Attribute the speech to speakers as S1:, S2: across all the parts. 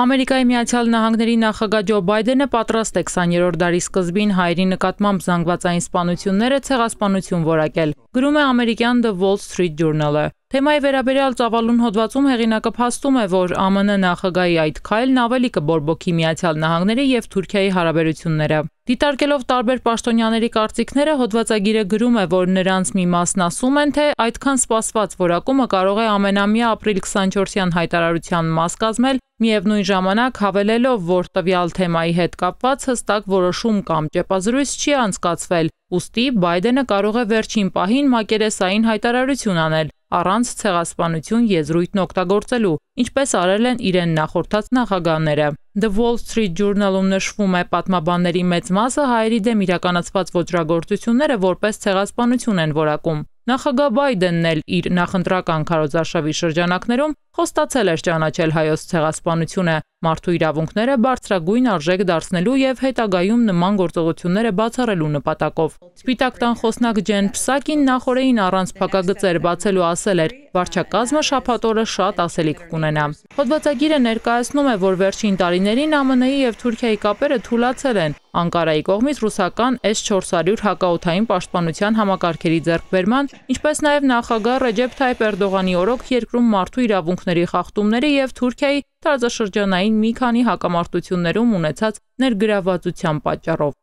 S1: Ամերիկայի Միացյալ Նահանգների նախագահ Ջո Բայդենը պատրաստ է 20-րդ դարի սկզբին հայերի նկատմամբ զանգվածային սպանությունները ցեղասպանություն որակել, գրում է ամերիկյան The Wall Street Journal-ը։ Թեմայի վերաբերյալ ծավալուն հոդվածում հեղինակը փաստում է, որ ԱՄՆ նախագահի այդ քայլն ավելի կբորբոքի Միացյալ Նահանգների եւ Թուրքիայի հարաբերությունները։ Դիտարկելով տարբեր պաշտոնյաների կարծիքները, հոդվածագիրը գրում է, որ նրանց մի մասն ասում են, թե այդքան սպասված որակումը կարող է ամենամյա ապրիլ 24-յան հայտարարության մաս կազմել, միևնույն ժամանակ հավելելով, որ տվյալ թեմայի հետ կապված հստակ որոշում կամ ճեպազրույց չի անցկացվել, ուստի Բայդենը կարող է վերջին պահին մակերեսային հայտարարություն անել առանց ցեղասպանություն եզրույթն օգտագործելու, ինչպես արել են իրեն նախորդած նախագահները։ The Wall Street Journal-ում նշվում է պատմաբանների մեծ մասը հայերի դեմ իրականացված ոճրագործությունները որպես ցեղասպանություն են որակում։ Նախագահ Բայդենն էլ իր նախընտրական քարոզարշավի շրջանակներում խոստացել էր ճանաչել հայոց ցեղասպանությունը, մարդու իրավունքները բարձրագույն արժեք դարձնելու եւ հետագայում նման գործողությունները բացառելու նպատակով։ Սպիտակ տան խոսնակ Ջեն Փսակին նախորդին առանց փակագծեր բացելու ասել էր. «Վարչակազմը շաբաթ օրը շատ ասելիք կունենա»։ Հոդվածագիրը ներկայացնում է, որ վերջին տարիներին ԱՄՆ-ի եւ Թուրքիայի կապերը թուլացել են, Անկարայի կողմից ռուսական S-400 հակաօթային պաշտպանության համակարգերի ձեռքբերման, ինչպես նաև նախագահ Ռեջեփ Թայիպ Էրդողանի օրոք երկրում մարդու իրավունքների խախտումների եւ Թուրքիայի տարածաշրջանային մի քանի հակամարտություններում ունեցած ներգրավվածության պատճառով։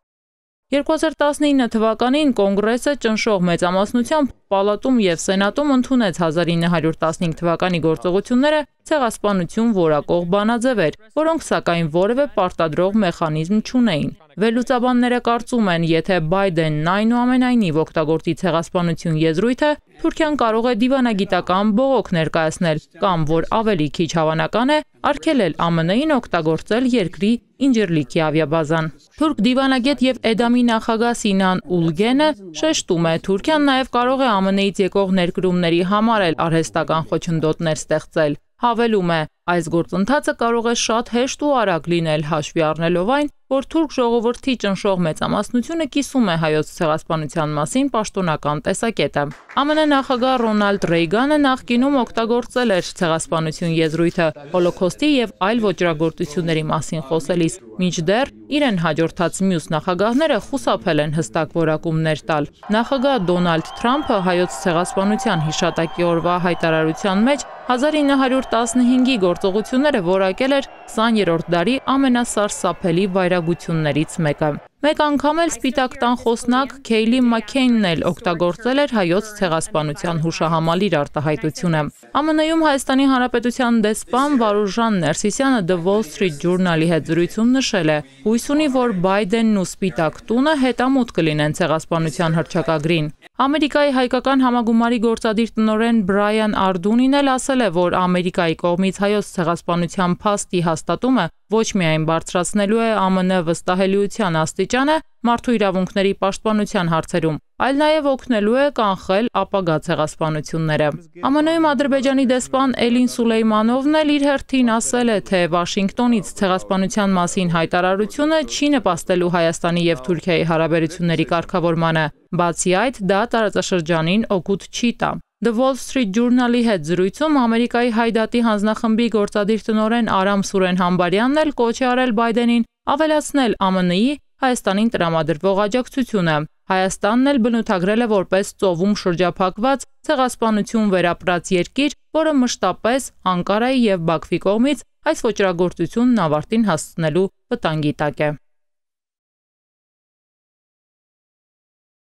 S1: 2019 թվականին Կոնգրեսը ճնշող մեծամասնությամբ պալատում եւ սենատում ընդունեց 1915 թվականի գործողությունները ցեղասպանություն որակող բանաձևեր, որոնք սակայն որևէ պարտադրող մեխանիզմ չունեին։ Վերլուծաբանները կարծում են, եթե Բայդենն այնուամենայնիվ օգտագործի ցեղասպանություն եզրույթը, Թուրքիան կարող է դիվանագիտական բողոք ներկայացնել կամ, որ ավելի քիչ հավանական է, արգելել ԱՄՆ-ին օգտագործել երկրի Ինջիրլիկի ավիաբազան։ Թուրք դիվանագետ և Էդամի նախագահ Սինան Ուլգենը շեշտում է, Թուրքիան նաև կարող է ԱՄՆ-ից եկող ներկրումների համար էլ արհեստական խոչընդոտներ ստեղծել։ Հավելում է, Այս գործընթացը կարող է շատ հեշտ ու արագ լինել, հաշվի առնելով այն, որ թուրք ժողովրդի ճնշող մեծամասնությունը կիսում է հայոց ցեղասպանության մասին պաշտոնական տեսակետը։ ԱՄՆ նախագահ Ռոնալդ Ռեյգանը նախկինում օգտագործել էր ցեղասպանություն եզրույթը հոլոկոստի եւ այլ ոճրագործությունների մասին խոսելիս։ Մինչդեռ իրեն հաջորդած մյուս նախագահները խուսափել են հստակ որակումներ տալ։ Նախագահ Դոնալդ Թրամփը հայոց ցեղասպանության հիշատակի օրվա հայտարարության մեջ 1915-ի գործողությունները որակել էր 20-րդ դարի ամենասարսափելի վայրագություններից մեկը։ Մեկ անգամ էլ Սպիտակ տան խոսնակ Քեյլի Մաքեյնն էլ օգտագործել էր հայոց ցեղասպանության հուշահամալիր արտահայտությունը։ ԱՄՆ-ում Հայաստանի Հանրապետության դեսպան Վարուժան Ներսիսյանը The Wall Street Journal-ի հետ զրույցում նշել է. «Հույս ունի, որ Բայդենն ու Սպիտակ տունը հետամուտ կլինեն ցեղասպանության հռչակագրին»։ Ամերիկայի հայկական համագումարի գործադիր տնորեն Բրայան Արդունին էլ ասել է, որ Ամերիկայի կողմից հայոց ցեղասպանության փաստի հաստատումը ոչ միայն բարձրացնելու է ԱՄՆ վստահելիության աստիճանը մարդու իրավունքների պաշտպանության հարցերում, այլ նաև օգնելու է կանխել ապագա ցեղասպանությունները։ ԱՄՆ-ում Ադրբեջանի դեսպան Էլին Սուլեյմանովն էլ իր հերթին ասել է, թե Վաշինգտոնից ցեղասպանության մասին հայտարարությունը չի նպաստելու Հայաստանի եւ Թուրքիայի հարաբերությունների կարգավորմանը, բացի այդ, դա տարածաշրջանին օգուտ չի տա։ The Wall Street Journal-ի հետ զրույցում Ամերիկայի հայդատի հանձնախմբի գործադիր տնօրեն Արամ Սուրեն Համբարյանն էլ կոչ է արել Բայդենին ավելացնել ԱՄՆ-ի Հայաստանին տրամադրվող աջակցությունը։ Հայաստանն էլ բնութագրել է որպես ծովում շրջափակված ցեղասպանություն վերապրած երկիր, որը մշտապես Անկարայի եւ Բաքվի կողմից այս ոճրագործությունն ավարտին հասցնելու վտանգի տակ է։